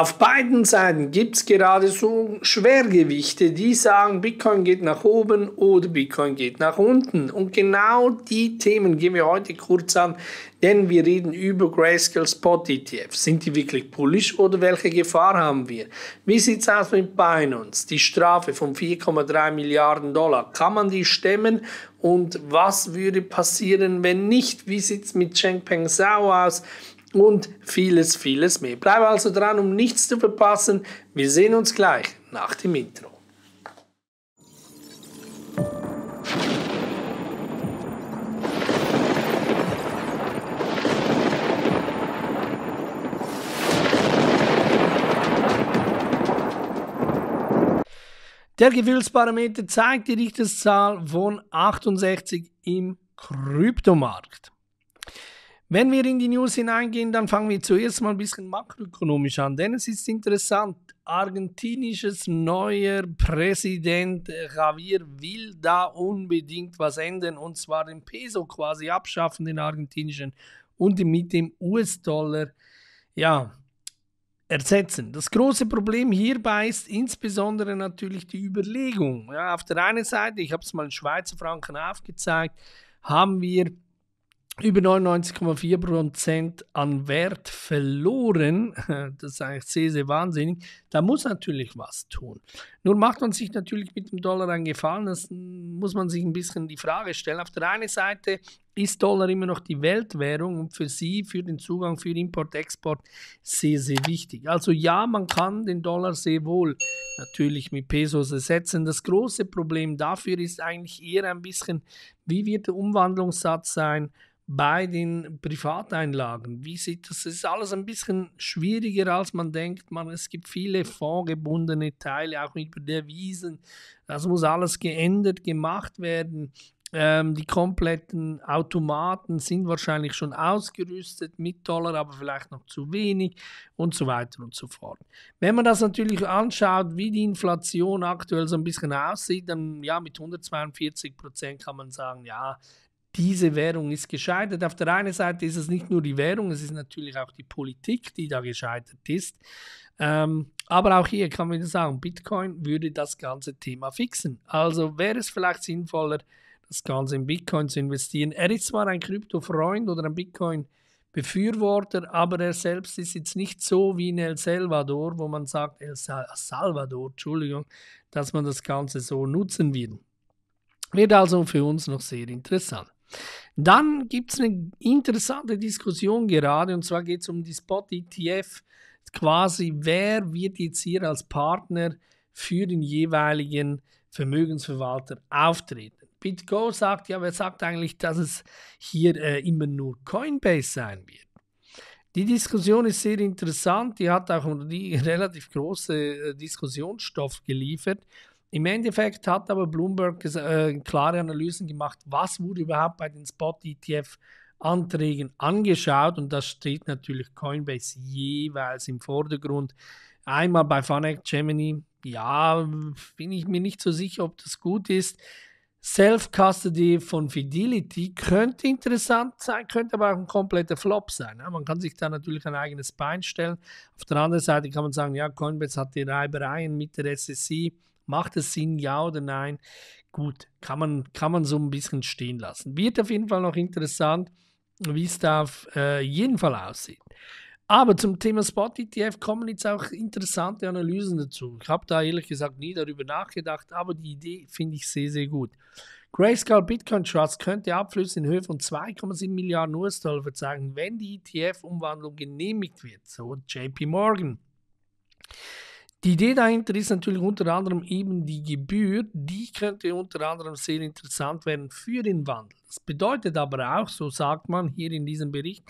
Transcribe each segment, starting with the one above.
Auf beiden Seiten gibt es gerade so Schwergewichte, die sagen, Bitcoin geht nach oben oder Bitcoin geht nach unten. Und genau die Themen gehen wir heute kurz an, denn wir reden über Grayscale Spot ETFs. Sind die wirklich bullish oder welche Gefahr haben wir? Wie sieht es aus mit Binance? Die Strafe von 4,3 Milliarden Dollar, kann man die stemmen? Und was würde passieren, wenn nicht? Wie sieht es mit Chengpeng Zhao aus? und vieles, vieles mehr. Bleib also dran, um nichts zu verpassen. Wir sehen uns gleich nach dem Intro. Der Gefühlsparameter zeigt die Richterszahl von 68 im Kryptomarkt. Wenn wir in die News hineingehen, dann fangen wir zuerst mal ein bisschen makroökonomisch an, denn es ist interessant. Argentinisches neuer Präsident äh, Javier will da unbedingt was ändern und zwar den Peso quasi abschaffen, den argentinischen, und mit dem US-Dollar, ja, ersetzen. Das große Problem hierbei ist insbesondere natürlich die Überlegung. Ja, auf der einen Seite, ich habe es mal in Schweizer Franken aufgezeigt, haben wir über 99,4% an Wert verloren. Das ist eigentlich sehr, sehr wahnsinnig. Da muss natürlich was tun. Nun macht man sich natürlich mit dem Dollar einen Gefallen. Das muss man sich ein bisschen die Frage stellen. Auf der einen Seite ist Dollar immer noch die Weltwährung und für sie, für den Zugang für Import, Export sehr, sehr wichtig. Also ja, man kann den Dollar sehr wohl natürlich mit Pesos ersetzen. Das große Problem dafür ist eigentlich eher ein bisschen, wie wird der Umwandlungssatz sein? bei den Privateinlagen. Wie sieht das? Es ist alles ein bisschen schwieriger, als man denkt. Man, es gibt viele fondsgebundene Teile, auch über Devisen. Das muss alles geändert, gemacht werden. Ähm, die kompletten Automaten sind wahrscheinlich schon ausgerüstet mit Dollar, aber vielleicht noch zu wenig und so weiter und so fort. Wenn man das natürlich anschaut, wie die Inflation aktuell so ein bisschen aussieht, dann ja, mit 142 Prozent kann man sagen, ja, diese Währung ist gescheitert. Auf der einen Seite ist es nicht nur die Währung, es ist natürlich auch die Politik, die da gescheitert ist. Ähm, aber auch hier kann man sagen, Bitcoin würde das ganze Thema fixen. Also wäre es vielleicht sinnvoller, das Ganze in Bitcoin zu investieren. Er ist zwar ein Kryptofreund oder ein Bitcoin-Befürworter, aber er selbst ist jetzt nicht so wie in El Salvador, wo man sagt, El Salvador, Entschuldigung, dass man das Ganze so nutzen wird. Wird also für uns noch sehr interessant. Dann gibt es eine interessante Diskussion gerade, und zwar geht es um die Spot-ETF, quasi wer wird jetzt hier als Partner für den jeweiligen Vermögensverwalter auftreten. BitGo sagt, ja, wer sagt eigentlich, dass es hier äh, immer nur Coinbase sein wird? Die Diskussion ist sehr interessant, die hat auch die relativ große äh, Diskussionsstoff geliefert. Im Endeffekt hat aber Bloomberg äh, klare Analysen gemacht, was wurde überhaupt bei den Spot-ETF-Anträgen angeschaut und das steht natürlich Coinbase jeweils im Vordergrund. Einmal bei Funact Gemini, ja, bin ich mir nicht so sicher, ob das gut ist. Self-Custody von Fidelity könnte interessant sein, könnte aber auch ein kompletter Flop sein. Ne? Man kann sich da natürlich ein eigenes Bein stellen. Auf der anderen Seite kann man sagen, ja, Coinbase hat die Reibereien mit der SSI e Macht es Sinn, ja oder nein? Gut, kann man, kann man so ein bisschen stehen lassen. Wird auf jeden Fall noch interessant, wie es da auf äh, jeden Fall aussieht. Aber zum Thema Spot ETF kommen jetzt auch interessante Analysen dazu. Ich habe da ehrlich gesagt nie darüber nachgedacht, aber die Idee finde ich sehr, sehr gut. Grayscale Bitcoin Trust könnte Abflüsse in Höhe von 2,7 Milliarden US-Dollar verzeihen, wenn die ETF-Umwandlung genehmigt wird, so JP Morgan. Die Idee dahinter ist natürlich unter anderem eben die Gebühr, die könnte unter anderem sehr interessant werden für den Wandel. Das bedeutet aber auch, so sagt man hier in diesem Bericht,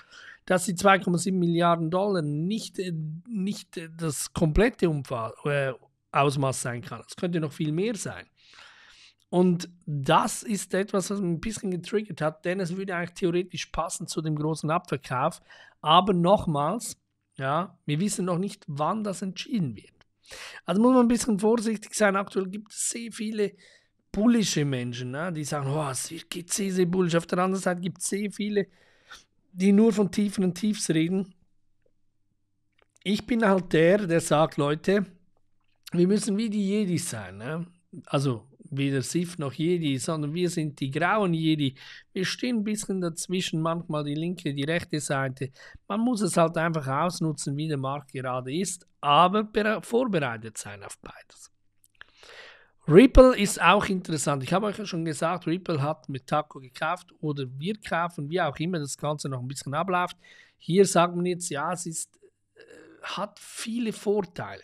dass die 2,7 Milliarden Dollar nicht, äh, nicht äh, das komplette Umfall, äh, Ausmaß sein kann. Es könnte noch viel mehr sein. Und das ist etwas, was mich ein bisschen getriggert hat, denn es würde eigentlich theoretisch passen zu dem großen Abverkauf. Aber nochmals, ja, wir wissen noch nicht, wann das entschieden wird. Also muss man ein bisschen vorsichtig sein. Aktuell gibt es sehr viele bullische Menschen, ne? die sagen, oh, es geht sehr, sehr bullisch. Auf der anderen Seite gibt es sehr viele, die nur von Tiefen und Tiefs reden. Ich bin halt der, der sagt, Leute, wir müssen wie die Jedis sein. Ne? Also weder Sif noch Jedi, sondern wir sind die grauen Jedi. Wir stehen ein bisschen dazwischen, manchmal die linke, die rechte Seite. Man muss es halt einfach ausnutzen, wie der Markt gerade ist, aber vorbereitet sein auf beides. Ripple ist auch interessant. Ich habe euch ja schon gesagt, Ripple hat mit Taco gekauft oder wir kaufen, wie auch immer das Ganze noch ein bisschen abläuft. Hier sagt man jetzt, ja, es ist, äh, hat viele Vorteile.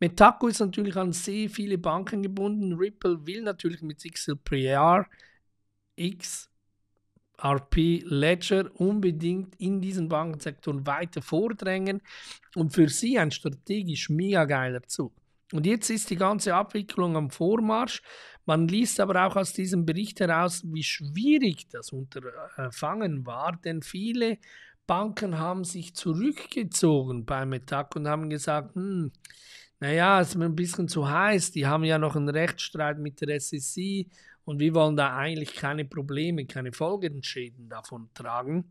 Metaco ist natürlich an sehr viele Banken gebunden. Ripple will natürlich mit XLPR, XRP, Ledger unbedingt in diesen Bankensektoren weiter vordrängen und für sie ein strategisch mega geiler Zug. Und jetzt ist die ganze Abwicklung am Vormarsch. Man liest aber auch aus diesem Bericht heraus, wie schwierig das Unterfangen war, denn viele Banken haben sich zurückgezogen beim Attack und haben gesagt, hm, naja, es ist mir ein bisschen zu heiß, die haben ja noch einen Rechtsstreit mit der SEC und wir wollen da eigentlich keine Probleme, keine Folgenschäden davon tragen.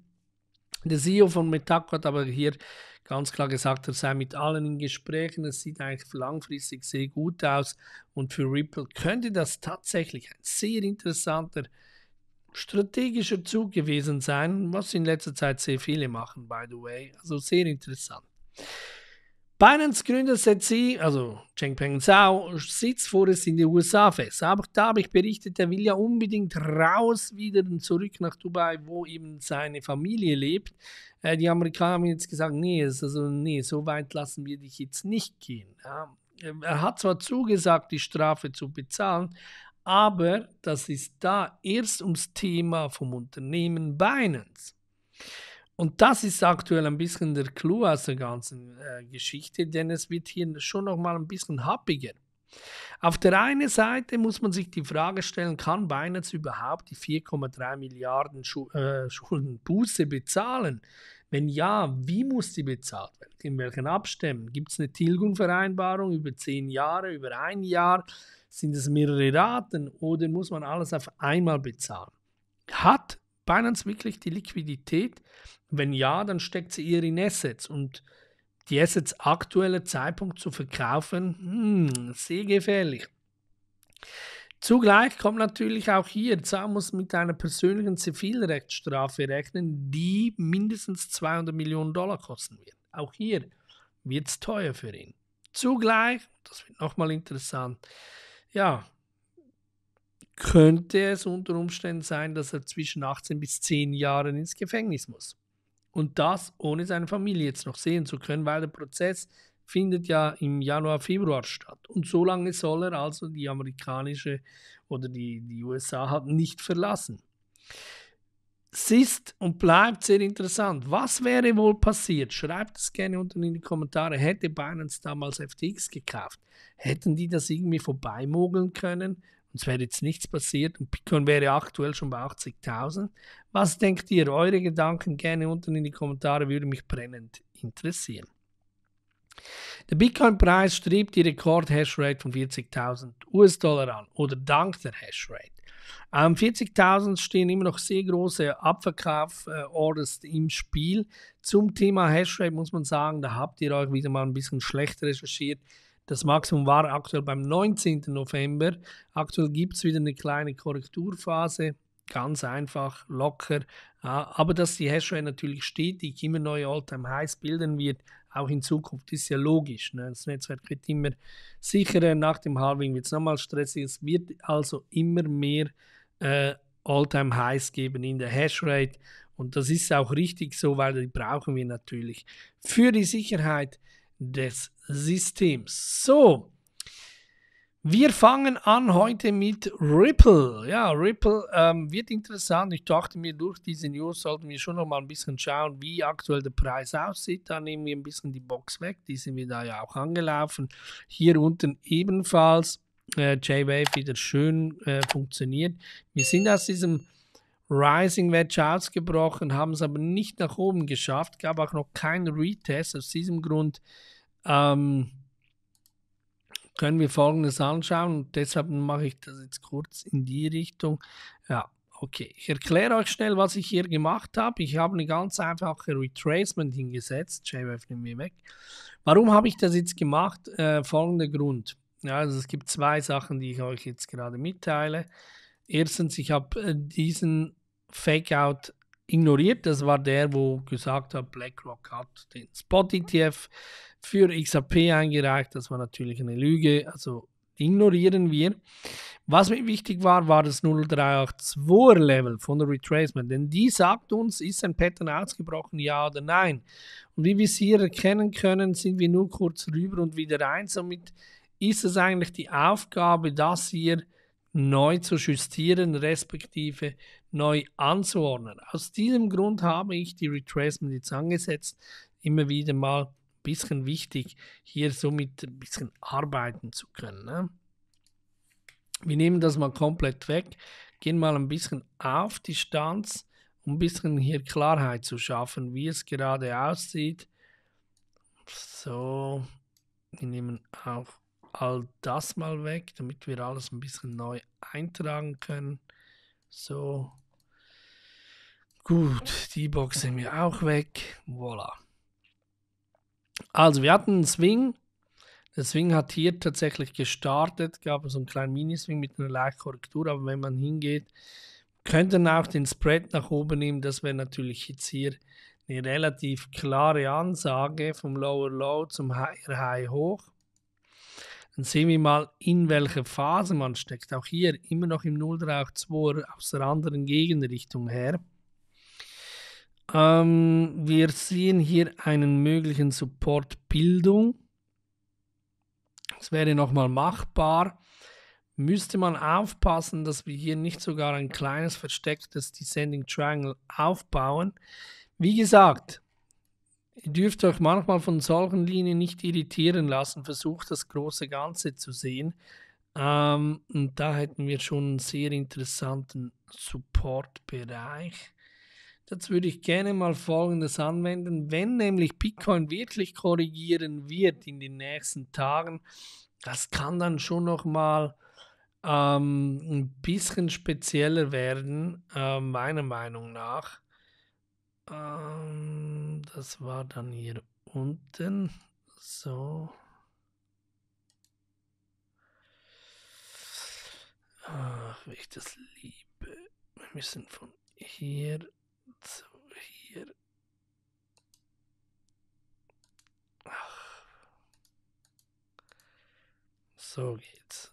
Der CEO von Metaco hat aber hier ganz klar gesagt, er sei mit allen in Gesprächen, es sieht eigentlich langfristig sehr gut aus und für Ripple könnte das tatsächlich ein sehr interessanter strategischer Zug gewesen sein, was in letzter Zeit sehr viele machen, by the way. Also sehr interessant. Binance Gründer setzt also Cheng Peng Zhao, sitzt vorerst in den USA fest. Aber da habe ich berichtet, er will ja unbedingt raus wieder zurück nach Dubai, wo eben seine Familie lebt. Äh, die Amerikaner haben jetzt gesagt, nee, also, nee, so weit lassen wir dich jetzt nicht gehen. Ja. Er hat zwar zugesagt, die Strafe zu bezahlen, aber das ist da erst ums Thema vom Unternehmen Binance. Und das ist aktuell ein bisschen der Clou aus der ganzen äh, Geschichte, denn es wird hier schon noch mal ein bisschen happiger. Auf der einen Seite muss man sich die Frage stellen, kann Binance überhaupt die 4,3 Milliarden Schu äh, Schuldenbuße bezahlen? Wenn ja, wie muss sie bezahlt werden? In welchen Abständen? Gibt es eine Tilgungvereinbarung über zehn Jahre, über ein Jahr? Sind es mehrere Raten oder muss man alles auf einmal bezahlen? Hat Binance wirklich die Liquidität? Wenn ja, dann steckt sie eher in Assets und die Assets aktueller Zeitpunkt zu verkaufen, hm, sehr gefährlich. Zugleich kommt natürlich auch hier, Samus mit einer persönlichen Zivilrechtsstrafe rechnen, die mindestens 200 Millionen Dollar kosten wird. Auch hier wird es teuer für ihn. Zugleich, das wird nochmal interessant, ja, könnte es unter Umständen sein, dass er zwischen 18 bis 10 Jahren ins Gefängnis muss. Und das ohne seine Familie jetzt noch sehen zu können, weil der Prozess findet ja im Januar, Februar statt. Und so lange soll er also die amerikanische oder die, die USA halt nicht verlassen. Es ist und bleibt sehr interessant. Was wäre wohl passiert? Schreibt es gerne unten in die Kommentare. Hätte Binance damals FTX gekauft, hätten die das irgendwie vorbeimogeln können? Uns wäre jetzt nichts passiert und Bitcoin wäre aktuell schon bei 80.000. Was denkt ihr? Eure Gedanken gerne unten in die Kommentare, würde mich brennend interessieren. Der Bitcoin-Preis strebt die Rekord-Hashrate von 40.000 US-Dollar an oder dank der Hashrate. Am 40.000 stehen immer noch sehr große Abverkauf-Orders im Spiel. Zum Thema Hashrate muss man sagen, da habt ihr euch wieder mal ein bisschen schlecht recherchiert. Das Maximum war aktuell beim 19. November. Aktuell gibt es wieder eine kleine Korrekturphase. Ganz einfach, locker. Ah, aber dass die Hashrate natürlich stetig immer neue All-Time-Highs bilden wird, auch in Zukunft. Das ist ja logisch. Ne? Das Netzwerk wird immer sicherer. Nach dem Halving wird es nochmal stressig. Es wird also immer mehr äh, All-Time-Highs geben in der Hashrate. Und das ist auch richtig so, weil die brauchen wir natürlich für die Sicherheit des Systems. So, wir fangen an heute mit Ripple. Ja, Ripple ähm, wird interessant. Ich dachte mir, durch diese News sollten wir schon noch mal ein bisschen schauen, wie aktuell der Preis aussieht. Da nehmen wir ein bisschen die Box weg. Die sind wir da ja auch angelaufen. Hier unten ebenfalls äh, J-Wave wieder schön äh, funktioniert. Wir sind aus diesem Rising Wedge ausgebrochen, haben es aber nicht nach oben geschafft. Gab auch noch keinen Retest. Aus diesem Grund. Ähm, können wir Folgendes anschauen und deshalb mache ich das jetzt kurz in die Richtung. Ja, okay. Ich erkläre euch schnell, was ich hier gemacht habe. Ich habe eine ganz einfache Retracement hingesetzt. JWF nehmen wir weg. Warum habe ich das jetzt gemacht? Äh, folgender Grund. Ja, also es gibt zwei Sachen, die ich euch jetzt gerade mitteile. Erstens, ich habe äh, diesen Fakeout ignoriert. Das war der, wo gesagt hat, BlackRock hat den Spot-ETF für XAP eingereicht. Das war natürlich eine Lüge, also ignorieren wir. Was mir wichtig war, war das 0382er Level von der Retracement, denn die sagt uns, ist ein Pattern ausgebrochen, ja oder nein. Und wie wir es hier erkennen können, sind wir nur kurz rüber und wieder rein. Somit ist es eigentlich die Aufgabe, das hier neu zu justieren, respektive neu anzuordnen. Aus diesem Grund habe ich die Retracement jetzt angesetzt, immer wieder mal bisschen wichtig, hier somit ein bisschen arbeiten zu können. Ne? Wir nehmen das mal komplett weg, gehen mal ein bisschen auf die Stanz, um ein bisschen hier Klarheit zu schaffen, wie es gerade aussieht. So, wir nehmen auch all das mal weg, damit wir alles ein bisschen neu eintragen können. So. Gut, die Box nehmen wir auch weg. Voila. Also wir hatten einen Swing. Der Swing hat hier tatsächlich gestartet, gab so einen kleinen Mini-Swing mit einer leichten Korrektur, aber wenn man hingeht, könnte man auch den Spread nach oben nehmen. Das wäre natürlich jetzt hier eine relativ klare Ansage vom Lower Low zum Higher High hoch. Dann sehen wir mal, in welcher Phase man steckt. Auch hier immer noch im 032 aus der anderen Gegenrichtung her. Ähm, wir sehen hier einen möglichen Support Bildung. Das wäre nochmal machbar. Müsste man aufpassen, dass wir hier nicht sogar ein kleines verstecktes Descending Triangle aufbauen. Wie gesagt, ihr dürft euch manchmal von solchen Linien nicht irritieren lassen. Versucht das große Ganze zu sehen. Ähm, und da hätten wir schon einen sehr interessanten Supportbereich. Jetzt würde ich gerne mal Folgendes anwenden. Wenn nämlich Bitcoin wirklich korrigieren wird in den nächsten Tagen, das kann dann schon nochmal ähm, ein bisschen spezieller werden, äh, meiner Meinung nach. Ähm, das war dann hier unten. So. Ach, wie ich das liebe. Wir müssen von hier so hier. Ach. So geht's.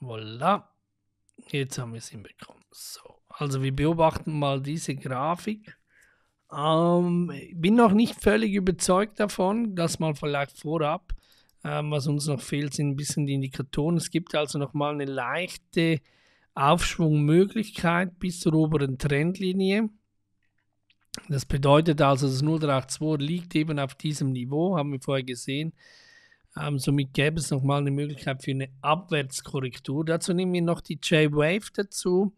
Voilà. Jetzt haben wir es hinbekommen. So, also wir beobachten mal diese Grafik. Ähm, bin noch nicht völlig überzeugt davon, das mal vielleicht vorab. Ähm, was uns noch fehlt, sind ein bisschen die Indikatoren. Es gibt also nochmal eine leichte Aufschwungmöglichkeit bis zur oberen Trendlinie. Das bedeutet also, das 0,82 liegt eben auf diesem Niveau, haben wir vorher gesehen. Ähm, somit gäbe es nochmal eine Möglichkeit für eine Abwärtskorrektur. Dazu nehmen wir noch die J-Wave dazu.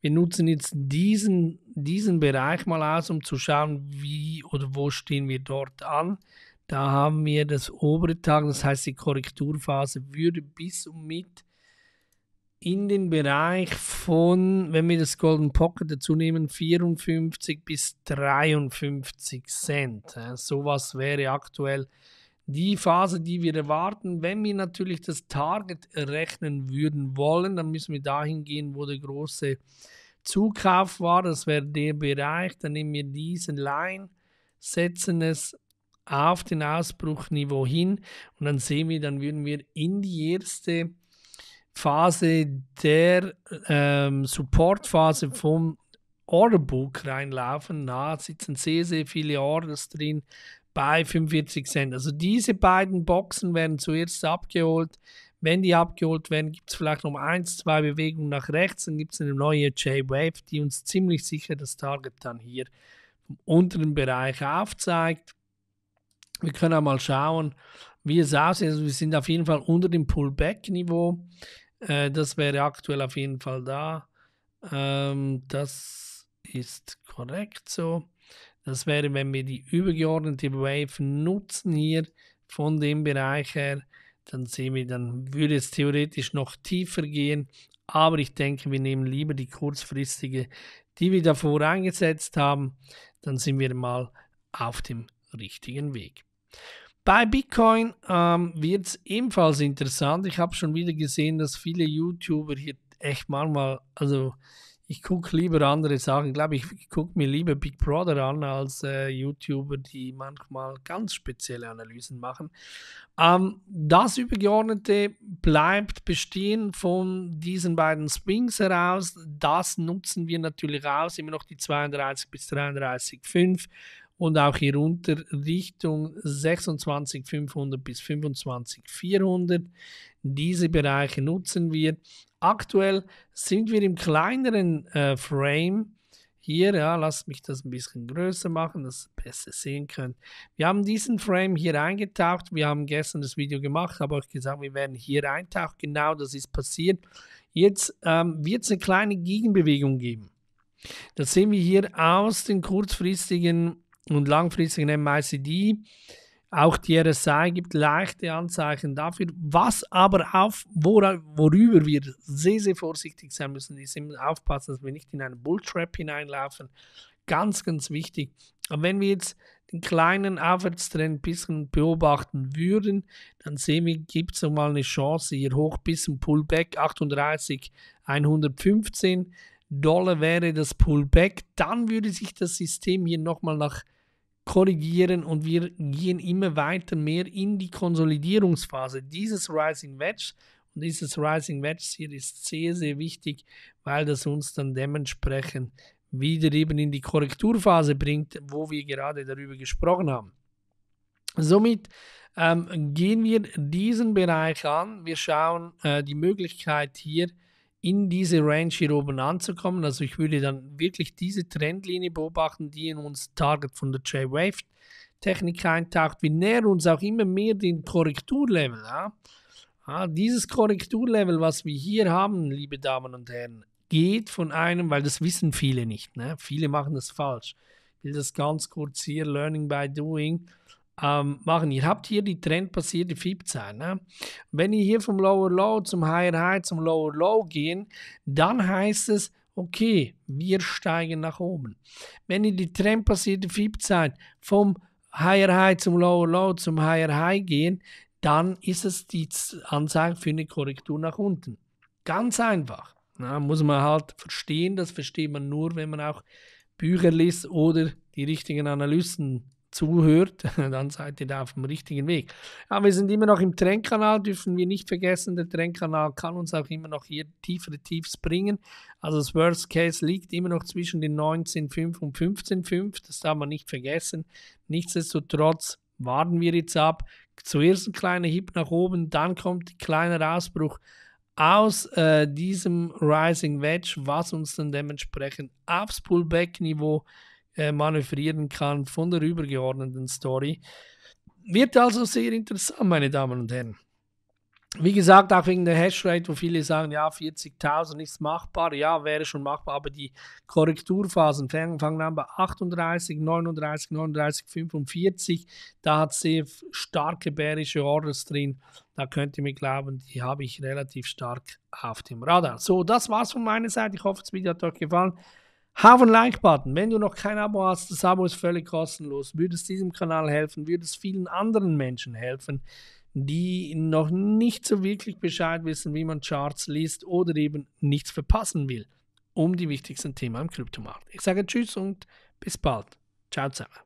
Wir nutzen jetzt diesen, diesen Bereich mal aus, um zu schauen, wie oder wo stehen wir dort an. Da haben wir das obere Tag, das heißt die Korrekturphase würde bis und mit in den Bereich von, wenn wir das Golden Pocket dazu nehmen, 54 bis 53 Cent. Sowas wäre aktuell die Phase, die wir erwarten. Wenn wir natürlich das Target rechnen würden wollen, dann müssen wir dahin gehen, wo der große Zukauf war. Das wäre der Bereich. Dann nehmen wir diesen Line, setzen es auf den Ausbruchniveau hin und dann sehen wir, dann würden wir in die erste Phase der ähm, Supportphase vom Orderbook reinlaufen. Da sitzen sehr, sehr viele Orders drin bei 45 Cent. Also diese beiden Boxen werden zuerst abgeholt. Wenn die abgeholt werden, gibt es vielleicht noch eins, zwei Bewegungen nach rechts. Dann gibt es eine neue J-Wave, die uns ziemlich sicher das Target dann hier im unteren Bereich aufzeigt. Wir können auch mal schauen, wie es aussieht. Also wir sind auf jeden Fall unter dem Pullback-Niveau. Äh, das wäre aktuell auf jeden Fall da. Ähm, das ist korrekt so. Das wäre, wenn wir die übergeordnete Wave nutzen hier von dem Bereich her, dann sehen wir, dann würde es theoretisch noch tiefer gehen. Aber ich denke, wir nehmen lieber die kurzfristige, die wir davor eingesetzt haben. Dann sind wir mal auf dem richtigen Weg. Bei Bitcoin ähm, wird es ebenfalls interessant. Ich habe schon wieder gesehen, dass viele YouTuber hier echt manchmal, also ich gucke lieber andere Sachen, glaube ich, ich gucke mir lieber Big Brother an als äh, YouTuber, die manchmal ganz spezielle Analysen machen. Ähm, das Übergeordnete bleibt bestehen von diesen beiden Swings heraus. Das nutzen wir natürlich aus, immer noch die 32 bis 33,5 und auch hier runter Richtung 26500 bis 25400. Diese Bereiche nutzen wir. Aktuell sind wir im kleineren äh, Frame. Hier, ja, lasst mich das ein bisschen größer machen, dass ihr besser sehen könnt. Wir haben diesen Frame hier eingetaucht. Wir haben gestern das Video gemacht, habe euch gesagt, wir werden hier eintauchen. Genau das ist passiert. Jetzt ähm, wird es eine kleine Gegenbewegung geben. Das sehen wir hier aus den kurzfristigen und langfristigen MICD. Auch die RSI gibt leichte Anzeichen dafür. Was aber auf, wora, worüber wir sehr, sehr vorsichtig sein müssen, ist eben aufpassen, dass wir nicht in einen Bulltrap hineinlaufen. Ganz, ganz wichtig. Aber wenn wir jetzt den kleinen Aufwärtstrend ein bisschen beobachten würden, dann sehen wir, gibt es mal eine Chance hier hoch bis zum Pullback 38, 115 Dollar wäre das Pullback. Dann würde sich das System hier nochmal nach korrigieren und wir gehen immer weiter mehr in die Konsolidierungsphase. Dieses Rising Wedge und dieses Rising Wedge hier ist sehr, sehr wichtig, weil das uns dann dementsprechend wieder eben in die Korrekturphase bringt, wo wir gerade darüber gesprochen haben. Somit ähm, gehen wir diesen Bereich an. Wir schauen äh, die Möglichkeit hier in diese Range hier oben anzukommen. Also ich würde dann wirklich diese Trendlinie beobachten, die in uns Target von der J-Wave Technik eintaucht. Wir nähern uns auch immer mehr dem Korrekturlevel. Ja? Ja, ah, dieses Korrekturlevel, was wir hier haben, liebe Damen und Herren, geht von einem, weil das wissen viele nicht. Ne? Viele machen das falsch. Ich will das ganz kurz hier, Learning by Doing ähm, machen. Ihr habt hier die trendbasierte FIB-Zahl. Ne? Wenn ihr hier vom Lower Low zum Higher High zum Lower Low gehen, dann heißt es, okay, wir steigen nach oben. Wenn ihr die trendbasierte FIB-Zahl vom Higher High zum Lower Low zum Higher High gehen, dann ist es die Anzeige für eine Korrektur nach unten. Ganz einfach. Na, ne? muss man halt verstehen, das versteht man nur, wenn man auch Bücher liest oder die richtigen Analysten zuhört, dann seid ihr da auf dem richtigen Weg. Aber wir sind immer noch im Trendkanal, dürfen wir nicht vergessen, der Trendkanal kann uns auch immer noch hier tiefere Tiefs bringen. Also das Worst Case liegt immer noch zwischen den 19,5 und 15,5, das darf man nicht vergessen. Nichtsdestotrotz warten wir jetzt ab. Zuerst ein kleiner Hip nach oben, dann kommt ein kleiner Ausbruch aus äh, diesem Rising Wedge, was uns dann dementsprechend aufs Pullback-Niveau äh, manövrieren kann von der übergeordneten Story. Wird also sehr interessant, meine Damen und Herren. Wie gesagt, auch wegen der Hashrate, wo viele sagen, ja, 40.000 ist machbar. Ja, wäre schon machbar, aber die Korrekturphasen fangen an bei 38, 39, 39, 45. Da hat sehr starke bärische Orders drin. Da könnt ihr mir glauben, die habe ich relativ stark auf dem Radar. So, das war's von meiner Seite. Ich hoffe, das Video hat euch gefallen. Have und Like Button. Wenn du noch kein Abo hast, das Abo ist völlig kostenlos. Würde es diesem Kanal helfen, würde es vielen anderen Menschen helfen, die noch nicht so wirklich Bescheid wissen, wie man Charts liest oder eben nichts verpassen will, um die wichtigsten Themen im Kryptomarkt. Ich sage Tschüss und bis bald. Ciao zusammen.